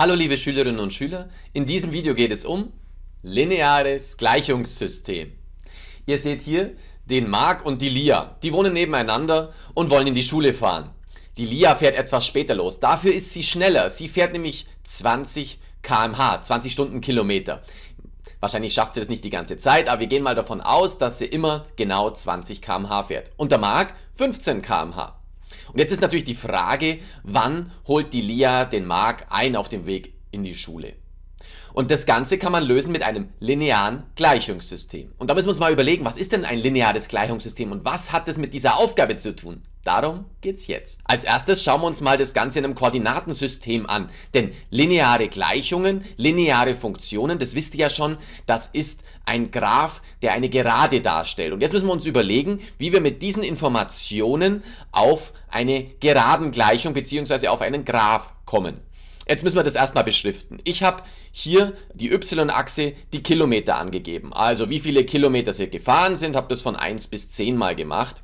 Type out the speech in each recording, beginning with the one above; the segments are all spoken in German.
Hallo liebe Schülerinnen und Schüler, in diesem Video geht es um lineares Gleichungssystem. Ihr seht hier den Marc und die Lia. Die wohnen nebeneinander und wollen in die Schule fahren. Die Lia fährt etwas später los. Dafür ist sie schneller. Sie fährt nämlich 20 kmh, 20 Stundenkilometer. Wahrscheinlich schafft sie das nicht die ganze Zeit, aber wir gehen mal davon aus, dass sie immer genau 20 kmh fährt. Und der Marc 15 kmh. Und jetzt ist natürlich die Frage, wann holt die Lia den Mark ein auf dem Weg in die Schule? Und das Ganze kann man lösen mit einem linearen Gleichungssystem. Und da müssen wir uns mal überlegen, was ist denn ein lineares Gleichungssystem und was hat es mit dieser Aufgabe zu tun? Darum geht's jetzt. Als erstes schauen wir uns mal das Ganze in einem Koordinatensystem an. Denn lineare Gleichungen, lineare Funktionen, das wisst ihr ja schon, das ist ein Graph, der eine Gerade darstellt. Und jetzt müssen wir uns überlegen, wie wir mit diesen Informationen auf eine Geraden Gleichung bzw. auf einen Graph kommen. Jetzt müssen wir das erstmal beschriften. Ich habe hier die Y-Achse die Kilometer angegeben. Also wie viele Kilometer sie gefahren sind, habe das von 1 bis 10 mal gemacht.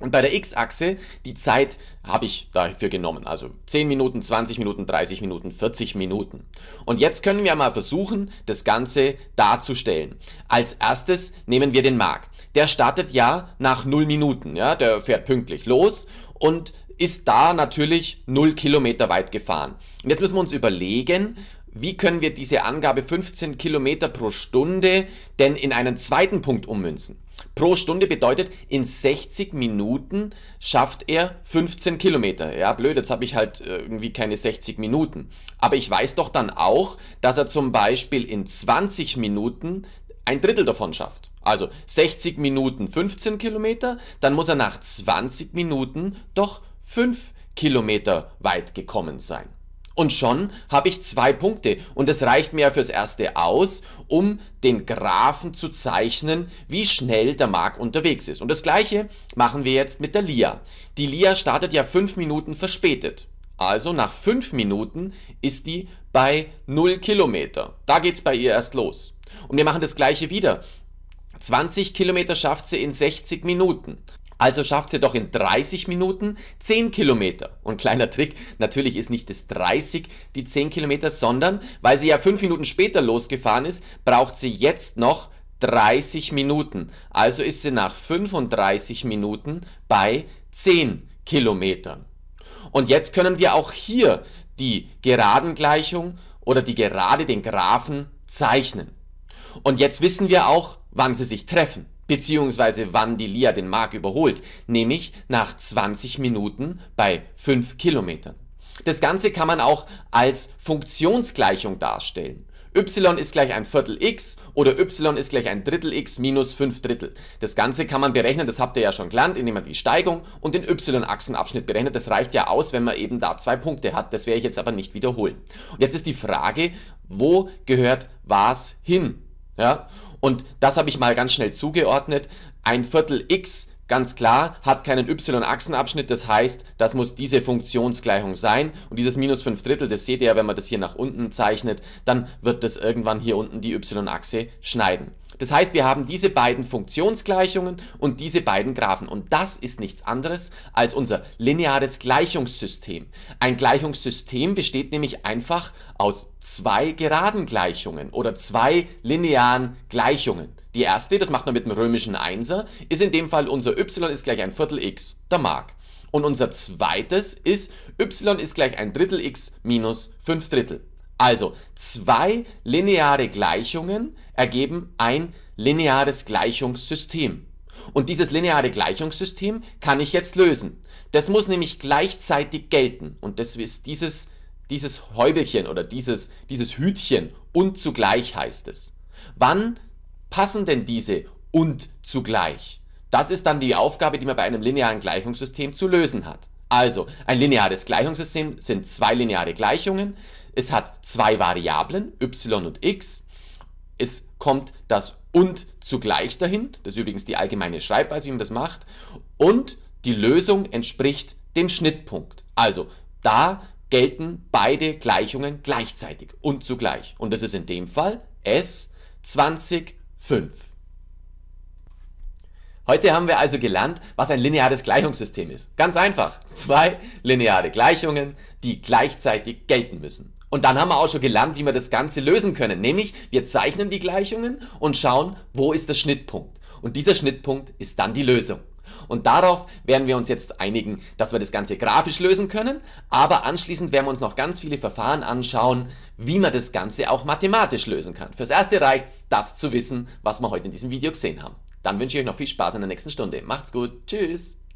Und bei der X-Achse, die Zeit habe ich dafür genommen. Also 10 Minuten, 20 Minuten, 30 Minuten, 40 Minuten. Und jetzt können wir mal versuchen, das Ganze darzustellen. Als erstes nehmen wir den Mark. Der startet ja nach 0 Minuten. Ja? Der fährt pünktlich los und ist da natürlich 0 Kilometer weit gefahren. Und jetzt müssen wir uns überlegen, wie können wir diese Angabe 15 Kilometer pro Stunde denn in einen zweiten Punkt ummünzen? Pro Stunde bedeutet, in 60 Minuten schafft er 15 Kilometer. Ja, blöd, jetzt habe ich halt äh, irgendwie keine 60 Minuten. Aber ich weiß doch dann auch, dass er zum Beispiel in 20 Minuten ein Drittel davon schafft. Also 60 Minuten 15 Kilometer, dann muss er nach 20 Minuten doch 5 Kilometer weit gekommen sein. Und schon habe ich zwei Punkte und es reicht mir fürs erste aus, um den Graphen zu zeichnen, wie schnell der Marc unterwegs ist. Und das gleiche machen wir jetzt mit der Lia. Die Lia startet ja 5 Minuten verspätet. Also nach 5 Minuten ist die bei 0 Kilometer. Da geht's bei ihr erst los. Und wir machen das gleiche wieder. 20 Kilometer schafft sie in 60 Minuten. Also schafft sie doch in 30 Minuten 10 Kilometer. Und kleiner Trick, natürlich ist nicht das 30 die 10 Kilometer, sondern weil sie ja 5 Minuten später losgefahren ist, braucht sie jetzt noch 30 Minuten. Also ist sie nach 35 Minuten bei 10 Kilometern. Und jetzt können wir auch hier die Geradengleichung oder die Gerade, den Graphen zeichnen. Und jetzt wissen wir auch, wann sie sich treffen beziehungsweise wann die Lia den Mark überholt, nämlich nach 20 Minuten bei 5 Kilometern. Das Ganze kann man auch als Funktionsgleichung darstellen. y ist gleich ein Viertel x oder y ist gleich ein Drittel x minus 5 Drittel. Das Ganze kann man berechnen, das habt ihr ja schon gelernt, indem man die Steigung und den y-Achsenabschnitt berechnet. Das reicht ja aus, wenn man eben da zwei Punkte hat. Das werde ich jetzt aber nicht wiederholen. Und jetzt ist die Frage, wo gehört was hin? Ja? Und das habe ich mal ganz schnell zugeordnet. Ein Viertel x Ganz klar, hat keinen y-Achsenabschnitt, das heißt, das muss diese Funktionsgleichung sein. Und dieses minus 5 Drittel, das seht ihr ja, wenn man das hier nach unten zeichnet, dann wird das irgendwann hier unten die y-Achse schneiden. Das heißt, wir haben diese beiden Funktionsgleichungen und diese beiden Graphen. Und das ist nichts anderes als unser lineares Gleichungssystem. Ein Gleichungssystem besteht nämlich einfach aus zwei geraden Gleichungen oder zwei linearen Gleichungen. Die erste, das macht man mit dem römischen Einser, ist in dem Fall unser y ist gleich ein Viertel x, der Mark. Und unser zweites ist y ist gleich ein Drittel x minus 5 Drittel. Also zwei lineare Gleichungen ergeben ein lineares Gleichungssystem. Und dieses lineare Gleichungssystem kann ich jetzt lösen. Das muss nämlich gleichzeitig gelten. Und das ist dieses, dieses Häubelchen oder dieses, dieses Hütchen und zugleich heißt es. Wann passen denn diese und zugleich? Das ist dann die Aufgabe, die man bei einem linearen Gleichungssystem zu lösen hat. Also, ein lineares Gleichungssystem sind zwei lineare Gleichungen. Es hat zwei Variablen, y und x. Es kommt das und zugleich dahin. Das ist übrigens die allgemeine Schreibweise, wie man das macht. Und die Lösung entspricht dem Schnittpunkt. Also, da gelten beide Gleichungen gleichzeitig und zugleich. Und das ist in dem Fall s 20 5. Heute haben wir also gelernt, was ein lineares Gleichungssystem ist. Ganz einfach. Zwei lineare Gleichungen, die gleichzeitig gelten müssen. Und dann haben wir auch schon gelernt, wie wir das Ganze lösen können. Nämlich, wir zeichnen die Gleichungen und schauen, wo ist der Schnittpunkt. Und dieser Schnittpunkt ist dann die Lösung. Und darauf werden wir uns jetzt einigen, dass wir das Ganze grafisch lösen können, aber anschließend werden wir uns noch ganz viele Verfahren anschauen, wie man das Ganze auch mathematisch lösen kann. Fürs Erste reicht es, das zu wissen, was wir heute in diesem Video gesehen haben. Dann wünsche ich euch noch viel Spaß in der nächsten Stunde. Macht's gut. Tschüss.